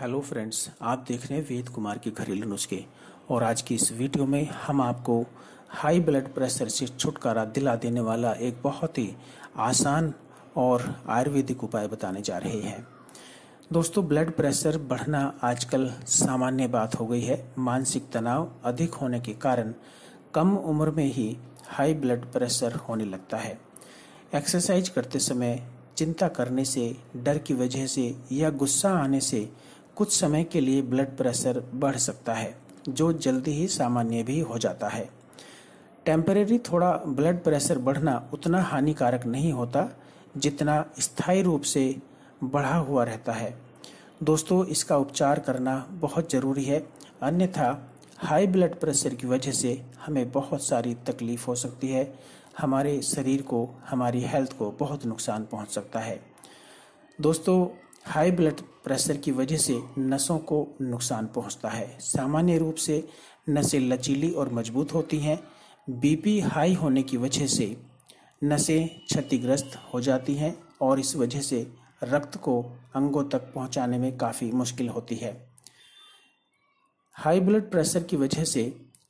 hello friends आप देख रहे हैं वेद कुमार के घरेलू नुस्खे और आज की इस वीडियो में हम आपको हाई ब्लड प्रेशर से छुटकारा दिला देने वाला एक बहुत ही आसान और आयुर्वेदिक उपाय बताने जा रहे हैं दोस्तों ब्लड प्रेशर बढ़ना आजकल सामान्य बात हो गई है मानसिक तनाव अधिक होने के कारण कम उम्र में ही हाई ब्लड प्रेशर होने लगता है एक्सरसाइज करते समय चिंता करने से डर की वजह से या गुस्सा आने से कुछ समय के लिए ब्लड प्रेशर बढ़ सकता है जो जल्दी ही सामान्य भी हो जाता है टेम्परेरी थोड़ा ब्लड प्रेशर बढ़ना उतना हानिकारक नहीं होता जितना स्थायी रूप से बढ़ा हुआ रहता है दोस्तों इसका उपचार करना बहुत ज़रूरी है अन्यथा हाई ब्लड प्रेशर की वजह से हमें बहुत सारी तकलीफ हो सकती है हमारे शरीर को हमारी हेल्थ को बहुत नुकसान पहुंच सकता है दोस्तों हाई ब्लड प्रेशर की वजह से नसों को नुकसान पहुंचता है सामान्य रूप से नसें लचीली और मजबूत होती हैं बीपी हाई होने की वजह से नसें क्षतिग्रस्त हो जाती हैं और इस वजह से रक्त को अंगों तक पहुंचाने में काफ़ी मुश्किल होती है हाई ब्लड प्रेशर की वजह से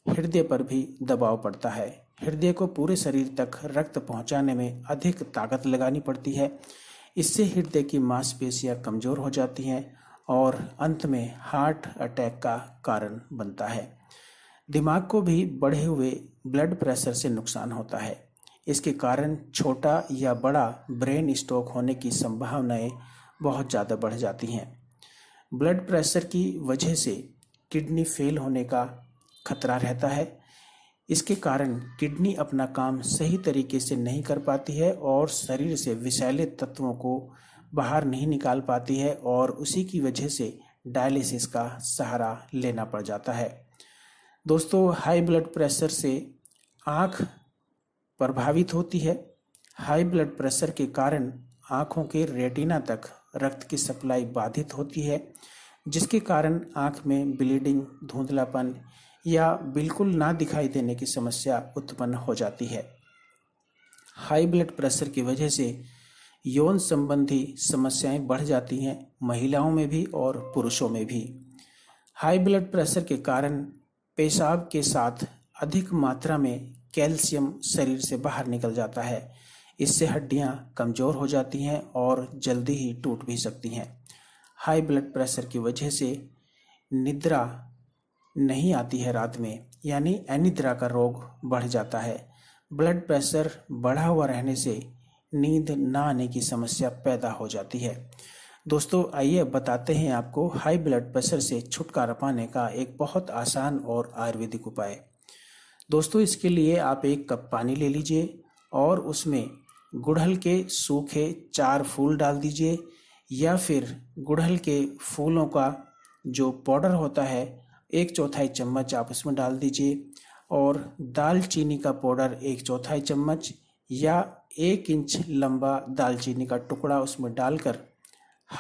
हृदय पर भी दबाव पड़ता है हृदय को पूरे शरीर तक रक्त पहुंचाने में अधिक ताकत लगानी पड़ती है इससे हृदय की मांसपेशियां कमज़ोर हो जाती हैं और अंत में हार्ट अटैक का कारण बनता है दिमाग को भी बढ़े हुए ब्लड प्रेशर से नुकसान होता है इसके कारण छोटा या बड़ा ब्रेन स्ट्रोक होने की संभावनाएं बहुत ज़्यादा बढ़ जाती हैं ब्लड प्रेशर की वजह से किडनी फेल होने का खतरा रहता है इसके कारण किडनी अपना काम सही तरीके से नहीं कर पाती है और शरीर से विषैले तत्वों को बाहर नहीं निकाल पाती है और उसी की वजह से डायलिसिस का सहारा लेना पड़ जाता है दोस्तों हाई ब्लड प्रेशर से आँख प्रभावित होती है हाई ब्लड प्रेशर के कारण आँखों के रेटिना तक रक्त की सप्लाई बाधित होती है जिसके कारण आँख में ब्लीडिंग धुंधलापन या बिल्कुल ना दिखाई देने की समस्या उत्पन्न हो जाती है हाई ब्लड प्रेशर की वजह से यौन संबंधी समस्याएं बढ़ जाती हैं महिलाओं में भी और पुरुषों में भी हाई ब्लड प्रेशर के कारण पेशाब के साथ अधिक मात्रा में कैल्शियम शरीर से बाहर निकल जाता है इससे हड्डियां कमज़ोर हो जाती हैं और जल्दी ही टूट भी सकती हैं हाई ब्लड प्रेशर की वजह से निद्रा नहीं आती है रात में यानी अनिद्रा का रोग बढ़ जाता है ब्लड प्रेशर बढ़ा हुआ रहने से नींद ना आने की समस्या पैदा हो जाती है दोस्तों आइए बताते हैं आपको हाई ब्लड प्रेशर से छुटकारा पाने का एक बहुत आसान और आयुर्वेदिक उपाय दोस्तों इसके लिए आप एक कप पानी ले लीजिए और उसमें गुड़हल के सूखे चार फूल डाल दीजिए या फिर गुड़हल के फूलों का जो पाउडर होता है एक चौथाई चम्मच आप उसमें डाल दीजिए और दालचीनी का पाउडर एक चौथाई चम्मच या एक इंच लंबा दालचीनी का टुकड़ा उसमें डालकर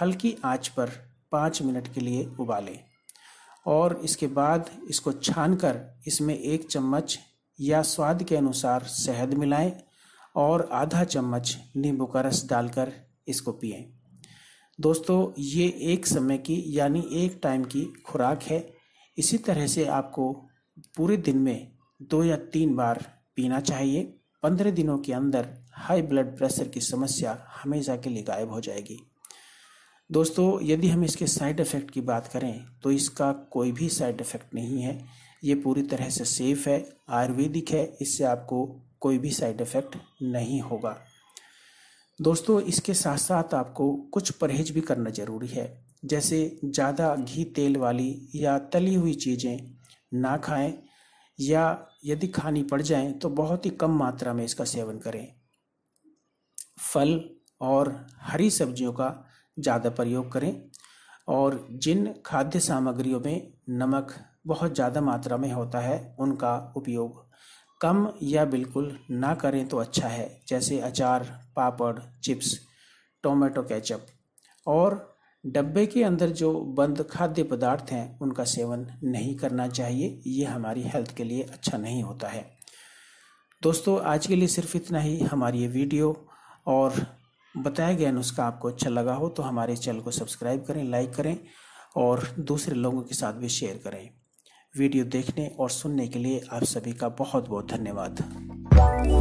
हल्की आंच पर पाँच मिनट के लिए उबालें और इसके बाद इसको छानकर इसमें एक चम्मच या स्वाद के अनुसार शहद मिलाएं और आधा चम्मच नींबू का रस डालकर इसको पिएं दोस्तों ये एक समय की यानी एक टाइम की खुराक है इसी तरह से आपको पूरे दिन में दो या तीन बार पीना चाहिए पंद्रह दिनों के अंदर हाई ब्लड प्रेशर की समस्या हमेशा के लिए गायब हो जाएगी दोस्तों यदि हम इसके साइड इफ़ेक्ट की बात करें तो इसका कोई भी साइड इफ़ेक्ट नहीं है ये पूरी तरह से सेफ है आयुर्वेदिक है इससे आपको कोई भी साइड इफ़ेक्ट नहीं होगा दोस्तों इसके साथ साथ आपको कुछ परहेज भी करना ज़रूरी है जैसे ज़्यादा घी तेल वाली या तली हुई चीज़ें ना खाएं या यदि खानी पड़ जाए तो बहुत ही कम मात्रा में इसका सेवन करें फल और हरी सब्जियों का ज़्यादा प्रयोग करें और जिन खाद्य सामग्रियों में नमक बहुत ज़्यादा मात्रा में होता है उनका उपयोग कम या बिल्कुल ना करें तो अच्छा है जैसे अचार पापड़ चिप्स टोमेटो केचप और डब्बे के अंदर जो बंद खाद्य पदार्थ हैं उनका सेवन नहीं करना चाहिए ये हमारी हेल्थ के लिए अच्छा नहीं होता है दोस्तों आज के लिए सिर्फ इतना ही हमारी ये वीडियो और बताया गया नुस्खा आपको अच्छा लगा हो तो हमारे चैनल को सब्सक्राइब करें लाइक करें और दूसरे लोगों के साथ भी शेयर करें वीडियो देखने और सुनने के लिए आप सभी का बहुत बहुत धन्यवाद